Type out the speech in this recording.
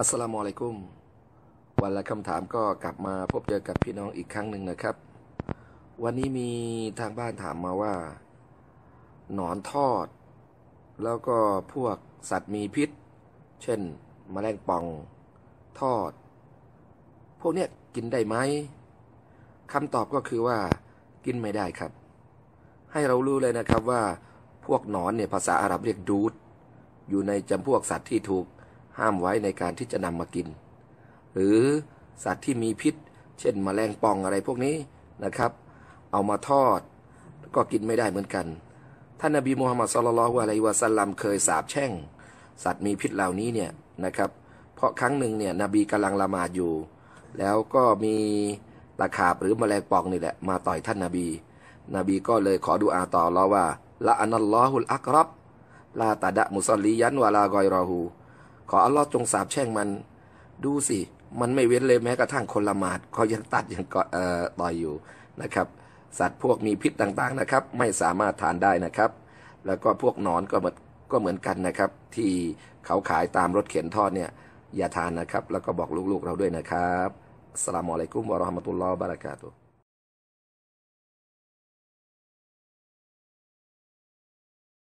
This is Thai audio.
อัสลามุอะลัยกุม วันละคำถามก็กลับมาพบเจอกับพี่น้องอีกครั้งหนึ่งนะครับ วันนี้มีทางบ้านถามมาว่า หนอนทอด แล้วก็พวกสัตว์มีพิษ เช่นมแมลงป่อง ทอด พวกเนี้ยกินได้ไหมคำตอบก็คือว่า กินไม่ได้ครับ ให้เรารู้เลยนะครับว่าพวกหนอนเนี่ยภาษาอาหรับเรียกดูด อยู่ในจำพวกสัตว์ที่ถูกห้ามไว้ในการที่จะนำมากิน หรือสัตว์ที่มีพิษ เช่นมแมลงป่องอะไรพวกนี้นะครับ เอามาทอด ก็กินไม่ได้เหมือนกัน ท่านนบีมูฮัมมัดสุลลัลวะลัยวะสัลลัมเคยสาบแช่ง สัตว์มีพิษเหล่านี้เนี่ย นะครับ เพราะครั้งหนึ่งเนี่ย นบีกำลังละหมาดอยู่ แล้วก็มี ตะขาบหรือมแมลงป่องนี่แหละมาต่อยท่านนบี นบีก็เลยขอดูอาต่อรอว่าละอันัลลอฮุลอักรับลาตาดะมุสลิยันวะลากอยรอหูขออัลลอฮ์จงสาบแช่งมันดูสิ มันไม่เว้นเลยแม้กระทั่งคนละหมาดเขายังตัดยังต่อยอยู่นะครับสัตว์พวกมีพิษต่าง ๆนะครับ ไม่สามารถทานได้นะครับ แล้วก็พวกนอนก็เหมือนก็เหมือนกันนะครับ ที่เขาขายตามรถเข็นทอดเนี่ยอย่าทานนะครับ แล้วก็บอกลูกๆเราด้วยนะครับสลามอะลัยกุมวะราะห์มะตุลลอฮ์บารากาตุ